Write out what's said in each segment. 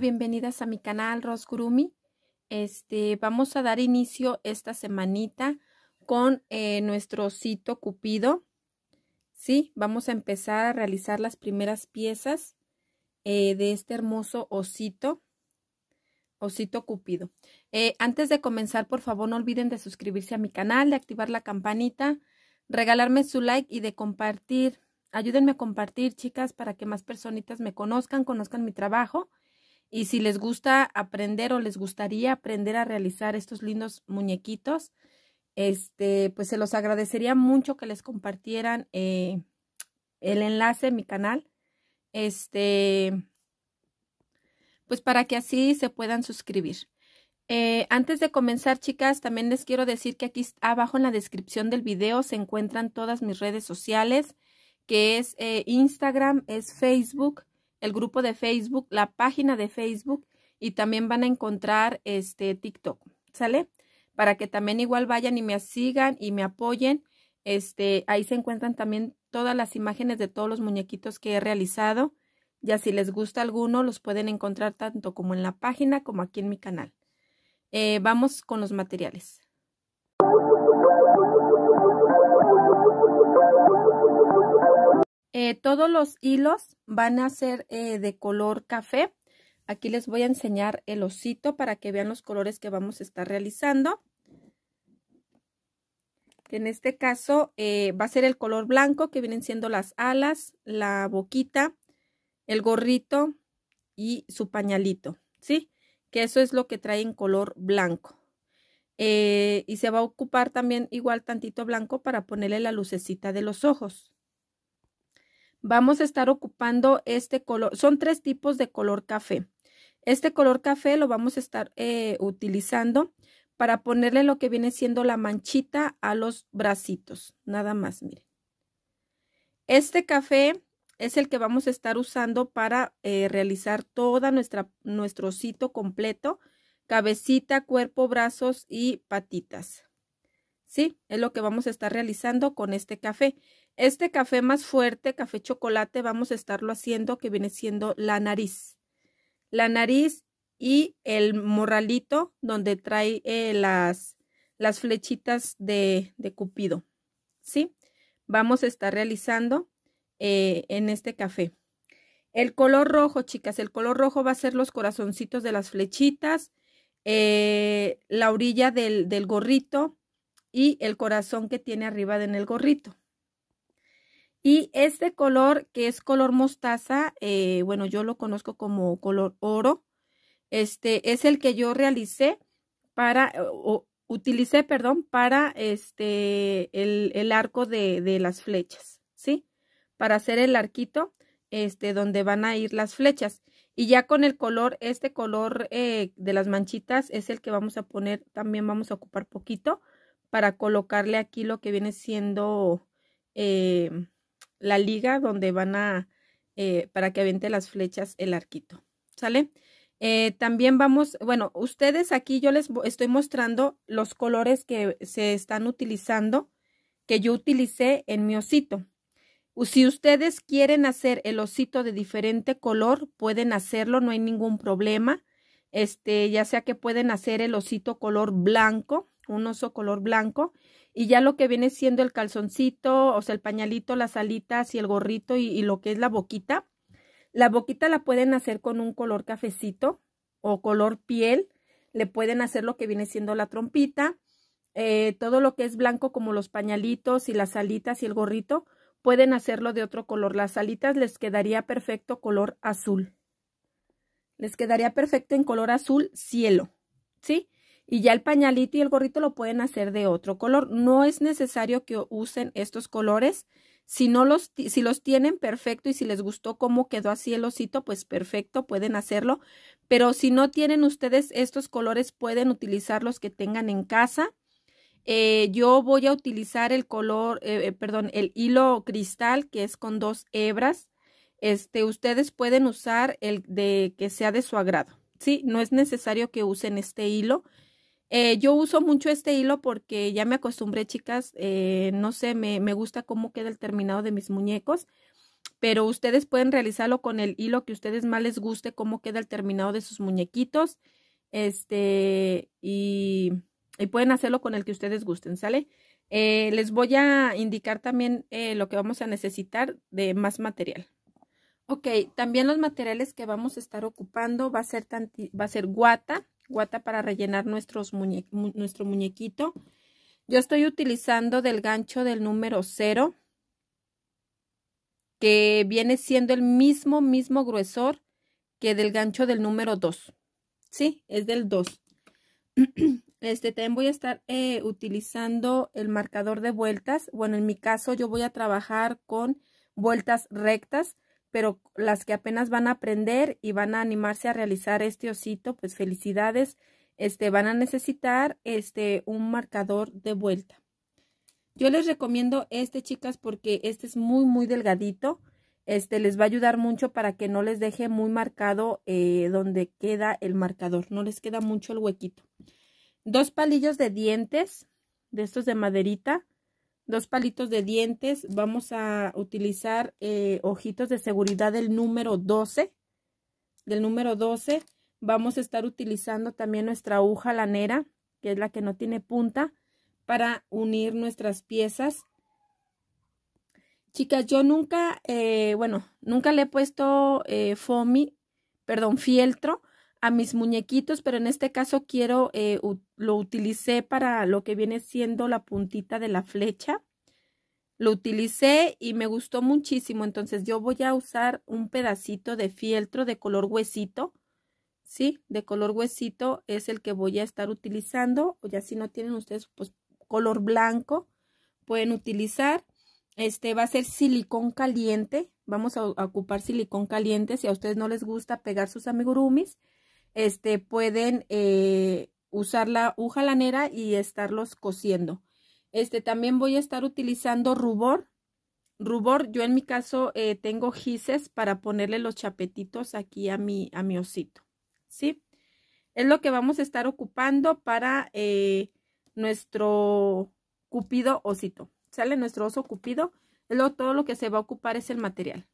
bienvenidas a mi canal Grumi. Este, vamos a dar inicio esta semanita con eh, nuestro osito cupido. Sí, vamos a empezar a realizar las primeras piezas eh, de este hermoso osito. Osito Cupido. Eh, antes de comenzar, por favor, no olviden de suscribirse a mi canal, de activar la campanita, regalarme su like y de compartir. Ayúdenme a compartir, chicas, para que más personitas me conozcan, conozcan mi trabajo y si les gusta aprender o les gustaría aprender a realizar estos lindos muñequitos, este, pues se los agradecería mucho que les compartieran eh, el enlace en mi canal. Este, pues para que así se puedan suscribir. Eh, antes de comenzar, chicas, también les quiero decir que aquí abajo en la descripción del video se encuentran todas mis redes sociales, que es eh, Instagram, es Facebook, el grupo de Facebook, la página de Facebook y también van a encontrar este TikTok, ¿sale? Para que también igual vayan y me sigan y me apoyen. Este, ahí se encuentran también todas las imágenes de todos los muñequitos que he realizado. Ya si les gusta alguno, los pueden encontrar tanto como en la página como aquí en mi canal. Eh, vamos con los materiales. Eh, todos los hilos van a ser eh, de color café. Aquí les voy a enseñar el osito para que vean los colores que vamos a estar realizando. En este caso eh, va a ser el color blanco que vienen siendo las alas, la boquita, el gorrito y su pañalito, ¿sí? Que eso es lo que trae en color blanco. y se va a ocupar también igual tantito blanco para ponerle la lucecita de los ojos vamos a estar ocupando este color. Son tres tipos de color café. Este color café lo vamos a estar eh, utilizando para ponerle lo que viene siendo la manchita a los bracitos. Nada más, miren. Este café es el que vamos a estar usando para eh, realizar toda nuestro osito completo. Cabecita, cuerpo, brazos y patitas. ¿Sí? Es lo que vamos a estar realizando con este café. Este café más fuerte, café chocolate, vamos a estarlo haciendo que viene siendo la nariz. La nariz y el morralito donde trae eh, las, las flechitas de, cupido. ¿Sí? Vamos a estar realizando eh, en este café. El color rojo, chicas, el color rojo va a ser los corazoncitos de las flechitas, eh, la orilla del, del, gorrito y el corazón que tiene arriba en el gorrito. Y este color, que es color mostaza, eh, bueno, yo lo conozco como color oro. Este es el que yo realicé para, eh, utilicé, perdón, para este, el, el arco de, las flechas, ¿sí? Para hacer el arquito, este, donde van a ir las flechas. Y ya con el color, este color eh, de las manchitas es el que vamos a poner, también vamos a ocupar poquito para colocarle aquí lo que viene siendo la liga donde van a, eh, para que aviente las flechas el arquito, ¿sale? Eh, también vamos, bueno, ustedes aquí yo les estoy mostrando los colores que se están utilizando, que yo utilicé en mi osito. Si ustedes quieren hacer el osito de diferente color, pueden hacerlo, no hay ningún problema. Este, ya sea que pueden hacer el osito color blanco, un oso color blanco, y ya lo que viene siendo el calzoncito, o sea, el pañalito, las alitas y el gorrito y, lo que es la boquita. La boquita la pueden hacer con un color cafecito o color piel. Le pueden hacer lo que viene siendo la trompita. Eh, todo lo que es blanco como los pañalitos y las alitas y el gorrito, pueden hacerlo de otro color. Las alitas les quedaría perfecto color azul. Les quedaría perfecto en color azul cielo, ¿sí? Y ya el pañalito y el gorrito lo pueden hacer de otro color. No es necesario que usen estos colores. Si, no los, si los tienen, perfecto. Y si les gustó cómo quedó así el osito, pues perfecto, pueden hacerlo. Pero si no tienen ustedes estos colores, pueden utilizar los que tengan en casa. Eh, yo voy a utilizar el color, eh, eh, perdón, el hilo cristal que es con dos hebras. Este, ustedes pueden usar el de que sea de su agrado, ¿sí? No es necesario que usen este hilo. Eh, yo uso mucho este hilo porque ya me acostumbré, chicas, eh, no sé, me, gusta cómo queda el terminado de mis muñecos, pero ustedes pueden realizarlo con el hilo que a ustedes más les guste, cómo queda el terminado de sus muñequitos, este, y, pueden hacerlo con el que ustedes gusten, ¿sale? Eh, les voy a indicar también lo que vamos a necesitar de más material. Ok, también los materiales que vamos a estar ocupando va a ser, va a ser guata, guata para rellenar nuestros nuestro muñequito. Yo estoy utilizando del gancho del número 0, que viene siendo el mismo, mismo gruesor que del gancho del número 2. ¿Sí? Es del 2. Este, también voy a estar eh, utilizando el marcador de vueltas. Bueno, en mi caso yo voy a trabajar con vueltas rectas pero las que apenas van a aprender y van a animarse a realizar este osito, pues felicidades, este, van a necesitar este, un marcador de vuelta. Yo les recomiendo este, chicas, porque este es muy, muy delgadito. Este, les va a ayudar mucho para que no les deje muy marcado eh, donde queda el marcador. No les queda mucho el huequito. Dos palillos de dientes, de estos de maderita dos palitos de dientes. Vamos a utilizar eh, ojitos de seguridad del número 12. Del número 12 vamos a estar utilizando también nuestra aguja lanera, que es la que no tiene punta, para unir nuestras piezas. Chicas, yo nunca, eh, bueno, nunca le he puesto eh, foamy, perdón, fieltro a mis muñequitos, pero en este caso quiero eh, lo utilicé para lo que viene siendo la puntita de la flecha. Lo utilicé y me gustó muchísimo, entonces yo voy a usar un pedacito de fieltro de color huesito, ¿sí? De color huesito es el que voy a estar utilizando, o ya si no tienen ustedes, pues color blanco pueden utilizar. Este va a ser silicón caliente, vamos a, ocupar silicón caliente, si a ustedes no les gusta pegar sus amigurumis, este pueden... Eh, usar la aguja lanera y estarlos cosiendo. Este, también voy a estar utilizando rubor. Rubor, yo en mi caso eh, tengo gises para ponerle los chapetitos aquí a mi, a mi osito, ¿sí? Es lo que vamos a estar ocupando para eh, nuestro cupido osito. ¿Sale nuestro oso cupido? Lo, todo lo que se va a ocupar es el material.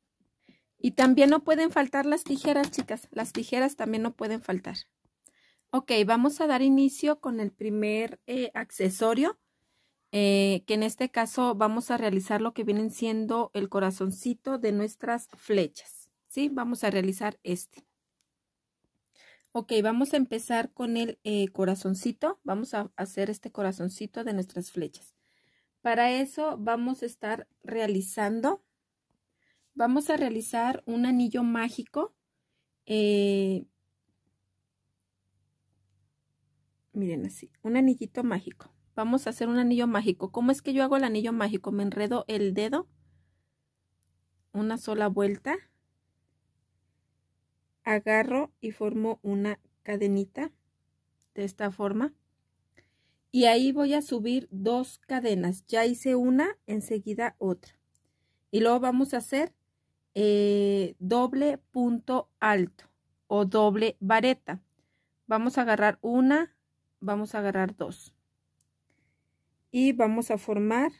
Y también no pueden faltar las tijeras, chicas. Las tijeras también no pueden faltar. Ok, vamos a dar inicio con el primer eh, accesorio, eh, que en este caso vamos a realizar lo que vienen siendo el corazoncito de nuestras flechas. ¿Sí? Vamos a realizar este. Ok, vamos a empezar con el eh, corazoncito. Vamos a hacer este corazoncito de nuestras flechas. Para eso vamos a estar realizando, vamos a realizar un anillo mágico Miren así, un anillito mágico. Vamos a hacer un anillo mágico. ¿Cómo es que yo hago el anillo mágico? Me enredo el dedo una sola vuelta, agarro y formo una cadenita de esta forma. Y ahí voy a subir dos cadenas. Ya hice una, enseguida otra. Y luego vamos a hacer eh, doble punto alto o doble vareta. Vamos a agarrar una, vamos a agarrar dos y vamos a formar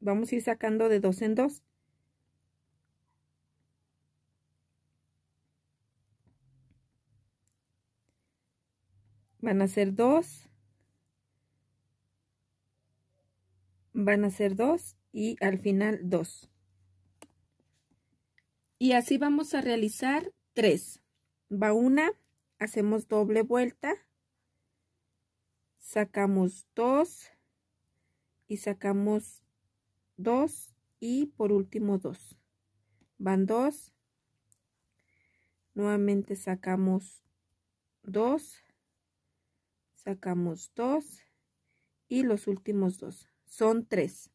vamos a ir sacando de dos en dos van a ser dos van a ser dos y al final dos y así vamos a realizar tres va una hacemos doble vuelta sacamos 2 y sacamos 2 y por último 2 van 2 nuevamente sacamos 2 sacamos 2 y los últimos 2 son 3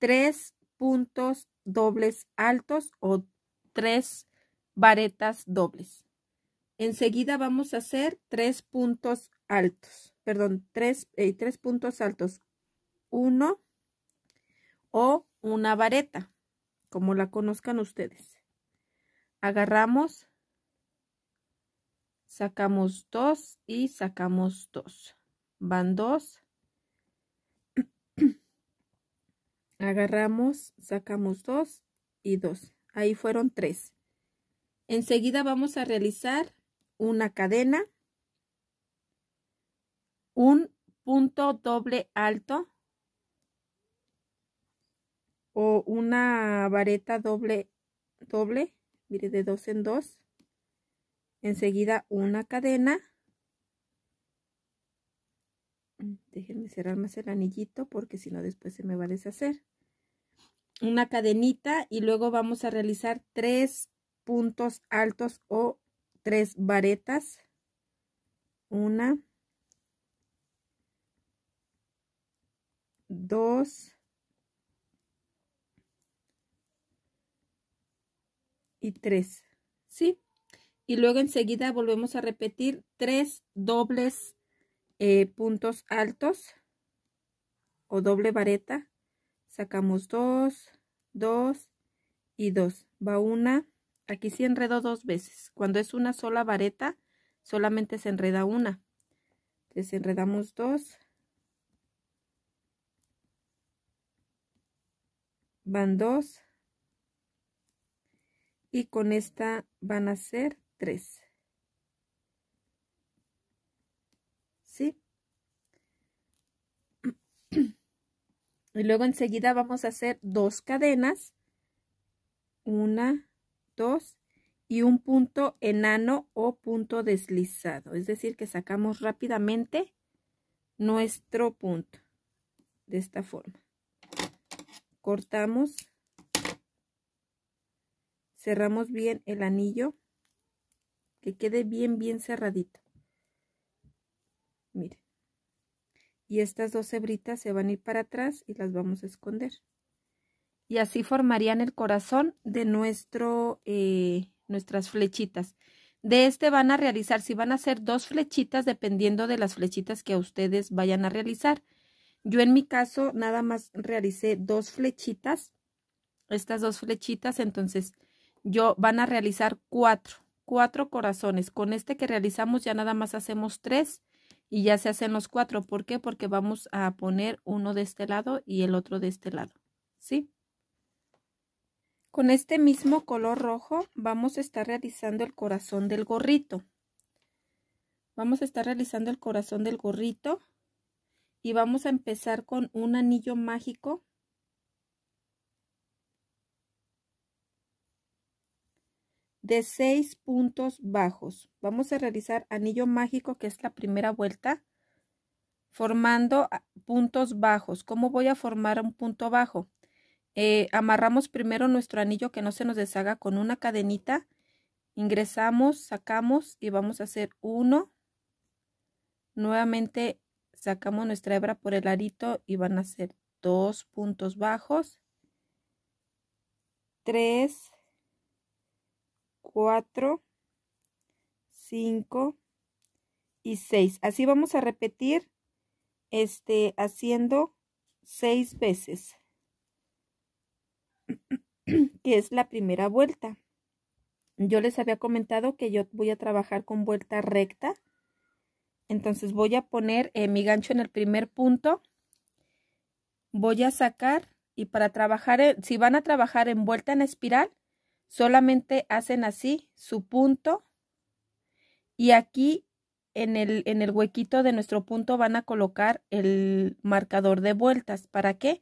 3 puntos dobles altos o 3 varetas dobles enseguida vamos a hacer 3 puntos altos perdón, tres, eh, tres puntos altos, uno o una vareta, como la conozcan ustedes. Agarramos, sacamos dos y sacamos dos. Van dos. Agarramos, sacamos dos y dos. Ahí fueron tres. Enseguida vamos a realizar una cadena un punto doble alto o una vareta doble doble mire de dos en dos enseguida una cadena déjenme cerrar más el anillito porque si no después se me va a deshacer una cadenita y luego vamos a realizar tres puntos altos o tres varetas una 2 y 3, ¿sí? Y luego enseguida volvemos a repetir tres dobles eh, puntos altos o doble vareta. Sacamos dos dos y dos Va una, aquí sí enredo dos veces. Cuando es una sola vareta, solamente se enreda una. Desenredamos enredamos dos van dos y con esta van a ser tres ¿sí? y luego enseguida vamos a hacer dos cadenas una dos y un punto enano o punto deslizado es decir que sacamos rápidamente nuestro punto de esta forma cortamos, cerramos bien el anillo, que quede bien, bien cerradito. Miren. Y estas dos hebritas se van a ir para atrás y las vamos a esconder. Y así formarían el corazón de nuestro, eh, nuestras flechitas. De este van a realizar, si van a hacer dos flechitas, dependiendo de las flechitas que ustedes vayan a realizar. Yo en mi caso nada más realicé dos flechitas, estas dos flechitas, entonces yo van a realizar cuatro, cuatro corazones. Con este que realizamos ya nada más hacemos tres y ya se hacen los cuatro. ¿Por qué? Porque vamos a poner uno de este lado y el otro de este lado, ¿sí? Con este mismo color rojo vamos a estar realizando el corazón del gorrito. Vamos a estar realizando el corazón del gorrito y vamos a empezar con un anillo mágico. de seis puntos bajos. Vamos a realizar anillo mágico que es la primera vuelta formando ah, puntos bajos. ¿Cómo voy a formar un punto bajo? Eh, amarramos primero nuestro anillo que no se nos deshaga con una cadenita. Ingresamos, sacamos y vamos a hacer uno. Nuevamente sacamos nuestra hebra por el arito y van a ser dos puntos bajos, tres, cuatro, cinco y seis. Así vamos a repetir, este, haciendo seis veces, que es la primera vuelta. Yo les había comentado que yo voy a trabajar con vuelta recta entonces voy a poner eh, mi gancho en el primer punto. Voy a sacar y para trabajar, si van a trabajar en vuelta en espiral, solamente hacen así su punto y aquí en el, en el huequito de nuestro punto van a colocar el marcador de vueltas. ¿Para qué?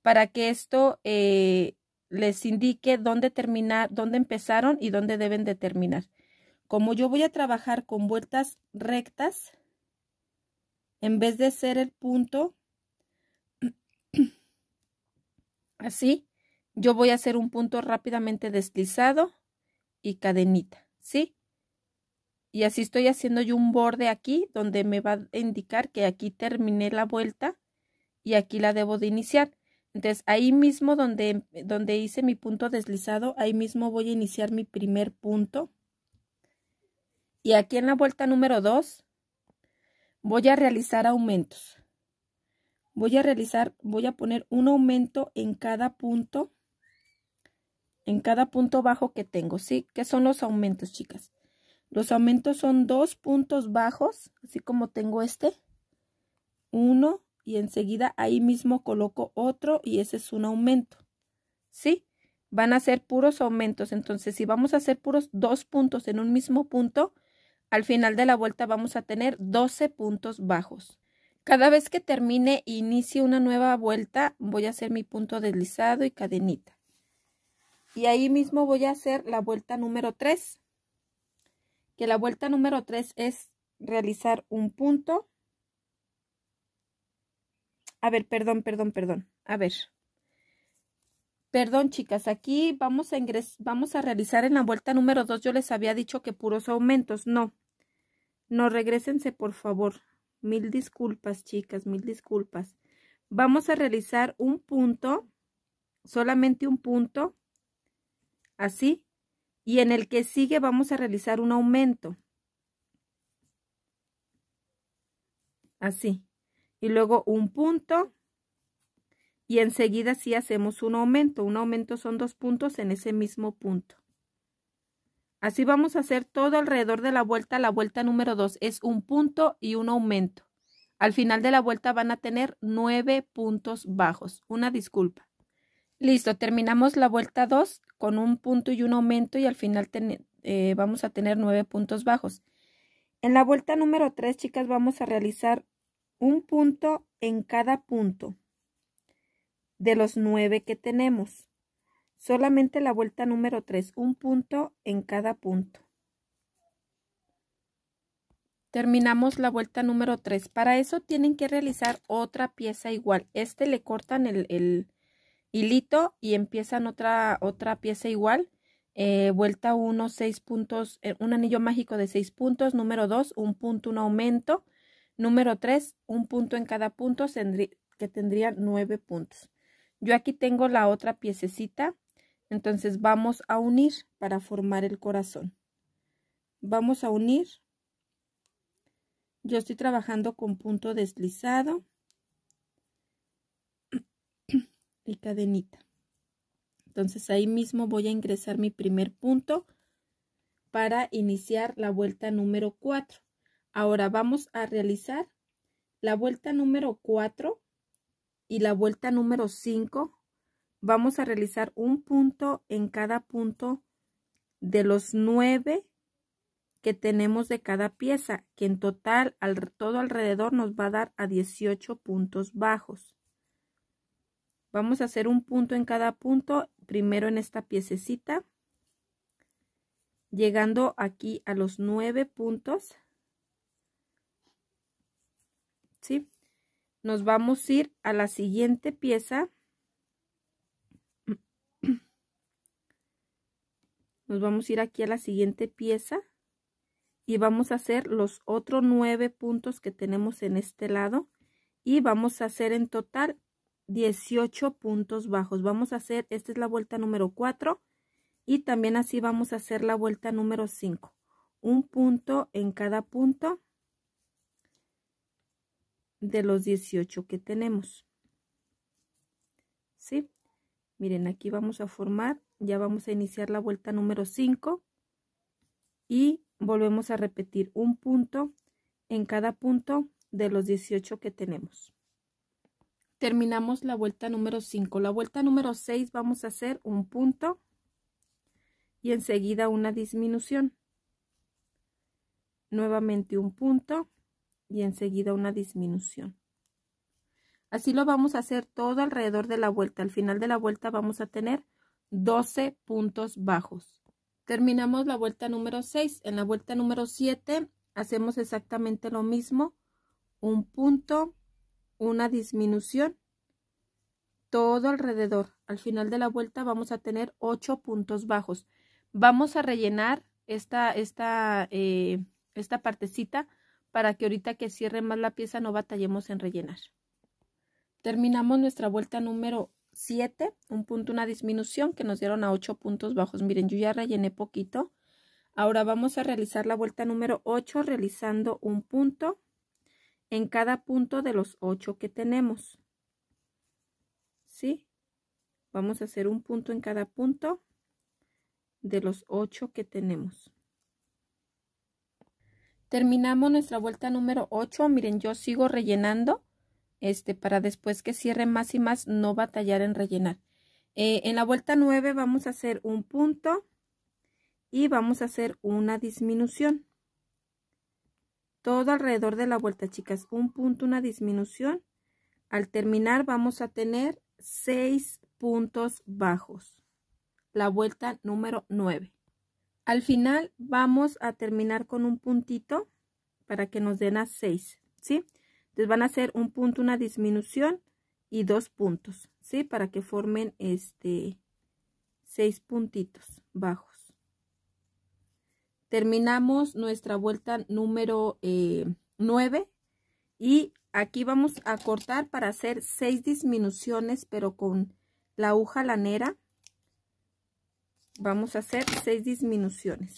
Para que esto eh, les indique dónde terminar, dónde empezaron y dónde deben de terminar. Como yo voy a trabajar con vueltas rectas, en vez de ser el punto, así, yo voy a hacer un punto rápidamente deslizado y cadenita, ¿sí? Y así estoy haciendo yo un borde aquí donde me va a indicar que aquí terminé la vuelta y aquí la debo de iniciar. Entonces ahí mismo donde, donde hice mi punto deslizado, ahí mismo voy a iniciar mi primer punto. Y aquí en la vuelta número 2 voy a realizar aumentos. Voy a realizar, voy a poner un aumento en cada punto, en cada punto bajo que tengo, ¿sí? ¿Qué son los aumentos, chicas? Los aumentos son dos puntos bajos, así como tengo este, uno, y enseguida ahí mismo coloco otro y ese es un aumento, ¿sí? Van a ser puros aumentos, entonces si vamos a hacer puros dos puntos en un mismo punto, al final de la vuelta vamos a tener 12 puntos bajos. Cada vez que termine e inicie una nueva vuelta, voy a hacer mi punto deslizado y cadenita. Y ahí mismo voy a hacer la vuelta número 3. Que la vuelta número 3 es realizar un punto. A ver, perdón, perdón, perdón. A ver, Perdón, chicas, aquí vamos a, vamos a realizar en la vuelta número 2. Yo les había dicho que puros aumentos. No. No, regresense, por favor. Mil disculpas, chicas, mil disculpas. Vamos a realizar un punto, solamente un punto, así, y en el que sigue vamos a realizar un aumento. Así. Y luego un punto, y enseguida si hacemos un aumento. Un aumento son dos puntos en ese mismo punto. Así vamos a hacer todo alrededor de la vuelta. La vuelta número 2 es un punto y un aumento. Al final de la vuelta van a tener nueve puntos bajos. Una disculpa. Listo, terminamos la vuelta 2 con un punto y un aumento y al final eh, vamos a tener nueve puntos bajos. En la vuelta número 3, chicas, vamos a realizar un punto en cada punto de los nueve que tenemos. Solamente la vuelta número tres, un punto en cada punto. Terminamos la vuelta número 3. Para eso tienen que realizar otra pieza igual. Este le cortan el, hilito y empiezan otra, otra pieza igual. Eh, vuelta uno, seis puntos, eh, un anillo mágico de seis puntos. Número dos, un punto, un aumento. Número 3, un punto en cada punto, que tendría nueve puntos. Yo aquí tengo la otra piececita, entonces vamos a unir para formar el corazón. Vamos a unir. Yo estoy trabajando con punto deslizado y cadenita. Entonces ahí mismo voy a ingresar mi primer punto para iniciar la vuelta número 4. Ahora vamos a realizar la vuelta número 4 y la vuelta número 5 vamos a realizar un punto en cada punto de los 9 que tenemos de cada pieza, que en total al, todo alrededor nos va a dar a 18 puntos bajos. Vamos a hacer un punto en cada punto, primero en esta piececita, llegando aquí a los 9 puntos. ¿Sí? nos vamos a ir a la siguiente pieza. Nos vamos a ir aquí a la siguiente pieza y vamos a hacer los otros nueve puntos que tenemos en este lado y vamos a hacer en total 18 puntos bajos. Vamos a hacer, esta es la vuelta número 4 y también así vamos a hacer la vuelta número 5. Un punto en cada punto de los 18 que tenemos. ¿Sí? Miren, aquí vamos a formar, ya vamos a iniciar la vuelta número 5 y volvemos a repetir un punto en cada punto de los 18 que tenemos. Terminamos la vuelta número 5. La vuelta número 6 vamos a hacer un punto y enseguida una disminución. Nuevamente un punto y enseguida una disminución. Así lo vamos a hacer todo alrededor de la vuelta. Al final de la vuelta vamos a tener 12 puntos bajos. Terminamos la vuelta número 6. En la vuelta número 7 hacemos exactamente lo mismo. Un punto, una disminución, todo alrededor. Al final de la vuelta vamos a tener 8 puntos bajos. Vamos a rellenar esta, esta, eh, esta partecita para que ahorita que cierre más la pieza no batallemos en rellenar. Terminamos nuestra vuelta número 7, un punto, una disminución que nos dieron a 8 puntos bajos. Miren, yo ya rellené poquito. Ahora vamos a realizar la vuelta número 8 realizando un punto en cada punto de los 8 que tenemos. ¿Sí? Vamos a hacer un punto en cada punto de los 8 que tenemos. Terminamos nuestra vuelta número 8. Miren, yo sigo rellenando este para después que cierre más y más no batallar en rellenar. Eh, en la vuelta 9 vamos a hacer un punto y vamos a hacer una disminución. Todo alrededor de la vuelta, chicas. Un punto, una disminución. Al terminar vamos a tener 6 puntos bajos. La vuelta número 9. Al final vamos a terminar con un puntito para que nos den a 6, ¿sí? Entonces van a hacer un punto, una disminución y dos puntos, ¿sí? Para que formen este seis puntitos bajos. Terminamos nuestra vuelta número eh, 9 y aquí vamos a cortar para hacer seis disminuciones pero con la aguja lanera Vamos a hacer seis disminuciones.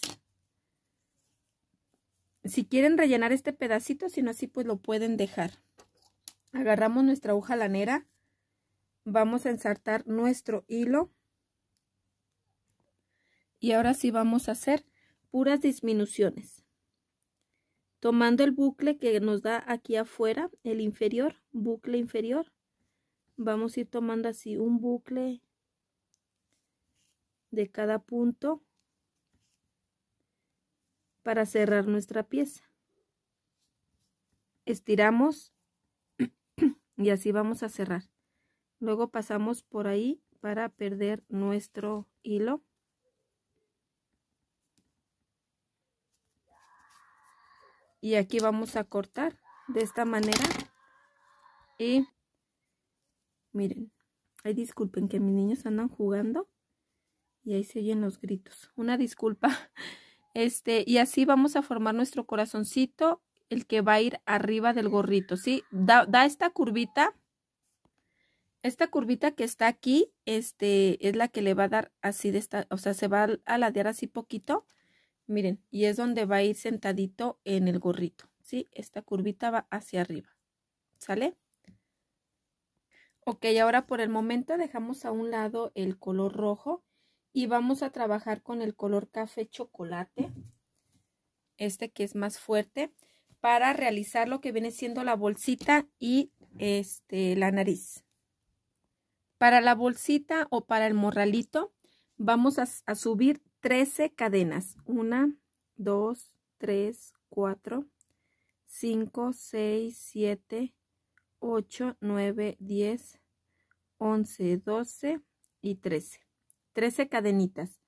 Si quieren rellenar este pedacito, si no así pues lo pueden dejar. Agarramos nuestra aguja lanera. Vamos a ensartar nuestro hilo. Y ahora sí vamos a hacer puras disminuciones. Tomando el bucle que nos da aquí afuera, el inferior, bucle inferior, vamos a ir tomando así un bucle, de cada punto para cerrar nuestra pieza. Estiramos y así vamos a cerrar. Luego pasamos por ahí para perder nuestro hilo. Y aquí vamos a cortar de esta manera. Y miren, ay disculpen que mis niños andan jugando y ahí se oyen los gritos. Una disculpa. Este, y así vamos a formar nuestro corazoncito, el que va a ir arriba del gorrito, ¿sí? Da, esta curvita. Esta curvita que está aquí, este, es la que le va a dar así de esta, o sea, se va a ladear así poquito. Miren, y es donde va a ir sentadito en el gorrito, ¿sí? Esta curvita va hacia arriba, ¿sale? Ok, ahora por el momento dejamos a un lado el color rojo y vamos a trabajar con el color café chocolate, este que es más fuerte, para realizar lo que viene siendo la bolsita y este, la nariz. Para la bolsita o para el morralito vamos a, a subir 13 cadenas. 1, 2, 3, 4, 5, 6, 7, 8, 9, 10, 11, 12 y 13. 13 cadenitas.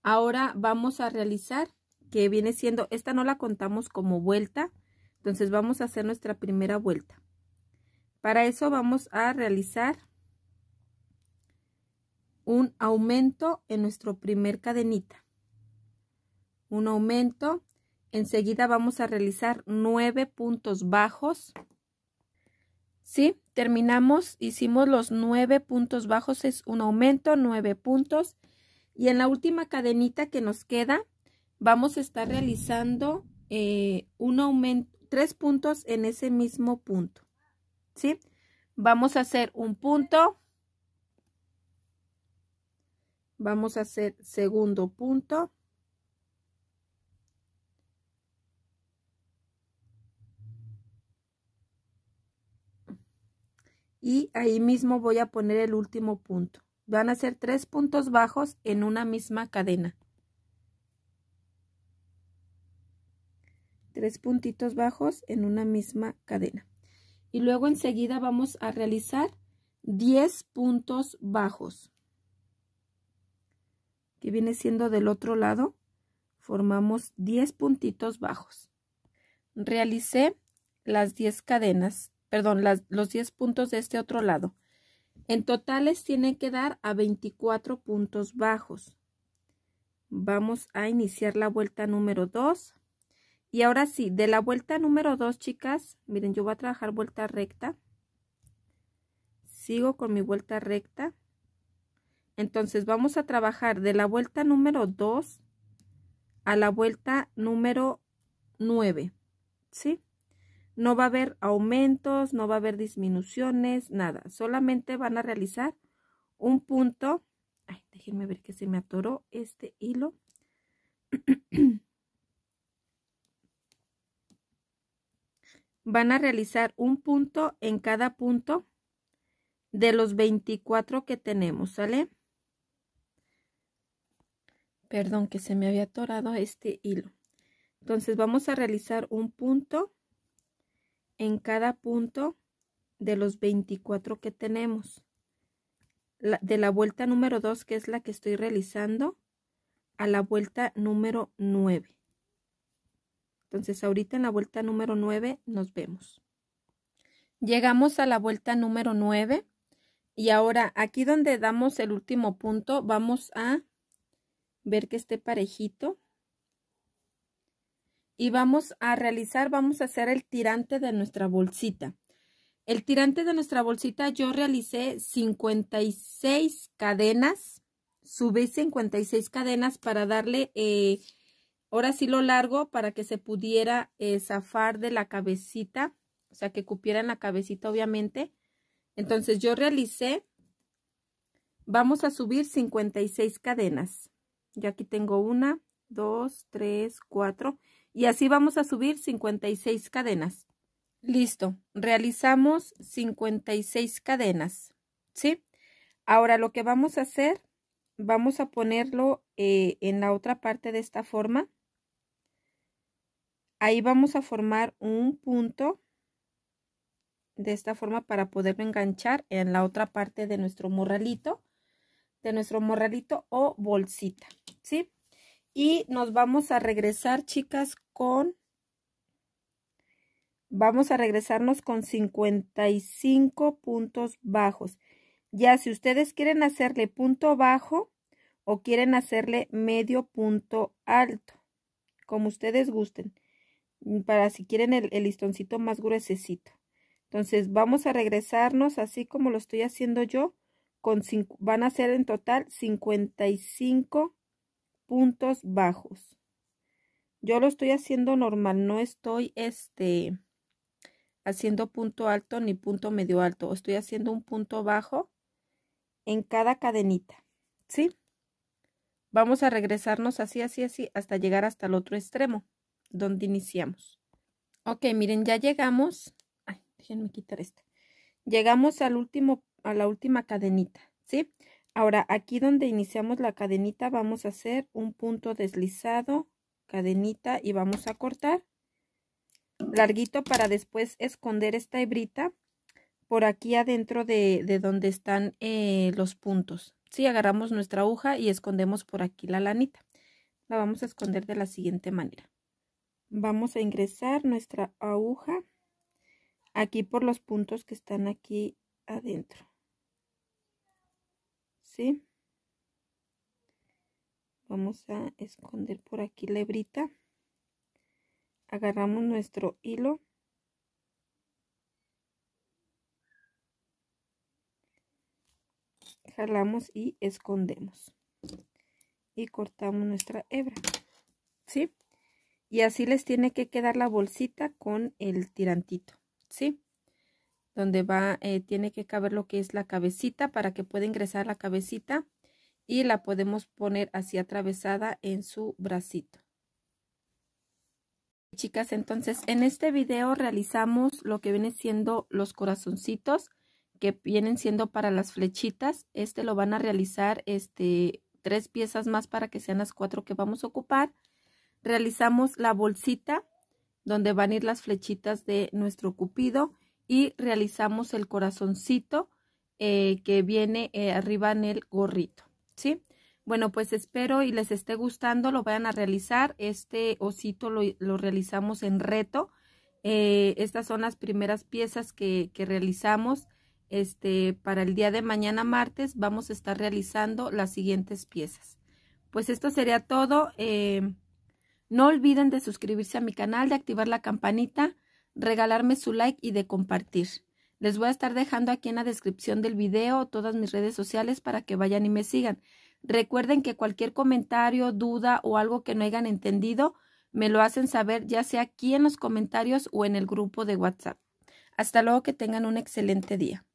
Ahora vamos a realizar, que viene siendo, esta no la contamos como vuelta, entonces vamos a hacer nuestra primera vuelta. Para eso vamos a realizar un aumento en nuestro primer cadenita. Un aumento. Enseguida vamos a realizar nueve puntos bajos. Terminamos, hicimos los nueve puntos bajos, es un aumento, nueve puntos. Y en la última cadenita que nos queda, vamos a estar realizando eh, un aumento, tres puntos en ese mismo punto, ¿sí? Vamos a hacer un punto. Vamos a hacer segundo punto. y ahí mismo voy a poner el último punto. Van a ser tres puntos bajos en una misma cadena. Tres puntitos bajos en una misma cadena. Y luego enseguida vamos a realizar 10 puntos bajos. Que viene siendo del otro lado. Formamos 10 puntitos bajos. Realicé las 10 cadenas perdón, los 10 puntos de este otro lado. En totales tienen que dar a 24 puntos bajos. Vamos a iniciar la vuelta número 2. Y ahora sí, de la vuelta número 2, chicas, miren, yo voy a trabajar vuelta recta. Sigo con mi vuelta recta. Entonces vamos a trabajar de la vuelta número 2 a la vuelta número 9. ¿Sí? No va a haber aumentos, no va a haber disminuciones, nada. Solamente van a realizar un punto. Ay, déjenme ver que se me atoró este hilo. van a realizar un punto en cada punto de los 24 que tenemos, ¿sale? Perdón que se me había atorado este hilo. Entonces vamos a realizar un punto en cada punto de los 24 que tenemos. de la vuelta número 2, que es la que estoy realizando, a la vuelta número 9. Entonces, ahorita en la vuelta número 9 nos vemos. Llegamos a la vuelta número 9 y ahora aquí donde damos el último punto vamos a ver que esté parejito y vamos a realizar, vamos a hacer el tirante de nuestra bolsita. El tirante de nuestra bolsita yo realicé 56 cadenas, subí 56 cadenas para darle, eh, ahora sí lo largo para que se pudiera eh, zafar de la cabecita, o sea que cupiera la cabecita obviamente. Entonces yo realicé, vamos a subir 56 cadenas. ya aquí tengo una, dos, tres, cuatro y así vamos a subir 56 cadenas. Listo, realizamos 56 cadenas, ¿sí? Ahora lo que vamos a hacer, vamos a ponerlo eh, en la otra parte de esta forma. Ahí vamos a formar un punto de esta forma para poderlo enganchar en la otra parte de nuestro morralito, de nuestro morralito o bolsita, ¿sí? Y nos vamos a regresar, chicas, con... Vamos a regresarnos con 55 puntos bajos. Ya si ustedes quieren hacerle punto bajo o quieren hacerle medio punto alto, como ustedes gusten, para si quieren el, listoncito más gruesecito. Entonces vamos a regresarnos así como lo estoy haciendo yo. Con van a ser en total 55 puntos bajos. Yo lo estoy haciendo normal, no estoy este, haciendo punto alto ni punto medio alto. Estoy haciendo un punto bajo en cada cadenita, ¿sí? Vamos a regresarnos así, así, así, hasta llegar hasta el otro extremo, donde iniciamos. Ok, miren, ya llegamos. déjenme quitar esto. Llegamos al último, a la última cadenita, ¿sí? sí Ahora aquí donde iniciamos la cadenita vamos a hacer un punto deslizado, cadenita y vamos a cortar larguito para después esconder esta hebrita por aquí adentro de, donde están eh, los puntos. Si agarramos nuestra aguja y escondemos por aquí la lanita. La vamos a esconder de la siguiente manera. Vamos a ingresar nuestra aguja aquí por los puntos que están aquí adentro vamos a esconder por aquí la hebrita agarramos nuestro hilo jalamos y escondemos y cortamos nuestra hebra ¿sí? y así les tiene que quedar la bolsita con el tirantito ¿sí? donde va, eh, tiene que caber lo que es la cabecita para que pueda ingresar la cabecita y la podemos poner así atravesada en su bracito. Chicas, entonces en este video realizamos lo que vienen siendo los corazoncitos que vienen siendo para las flechitas. Este lo van a realizar este, tres piezas más para que sean las cuatro que vamos a ocupar. Realizamos la bolsita donde van a ir las flechitas de nuestro cupido y realizamos el corazoncito eh, que viene eh, arriba en el gorrito, ¿sí? Bueno, pues espero y les esté gustando, lo vayan a realizar. Este osito lo, realizamos en reto. Eh, estas son las primeras piezas que, que realizamos. Este, para el día de mañana martes vamos a estar realizando las siguientes piezas. Pues esto sería todo. no olviden de suscribirse a mi canal, de activar la campanita regalarme su like y de compartir. Les voy a estar dejando aquí en la descripción del video todas mis redes sociales para que vayan y me sigan. Recuerden que cualquier comentario, duda o algo que no hayan entendido, me lo hacen saber ya sea aquí en los comentarios o en el grupo de WhatsApp. Hasta luego, que tengan un excelente día.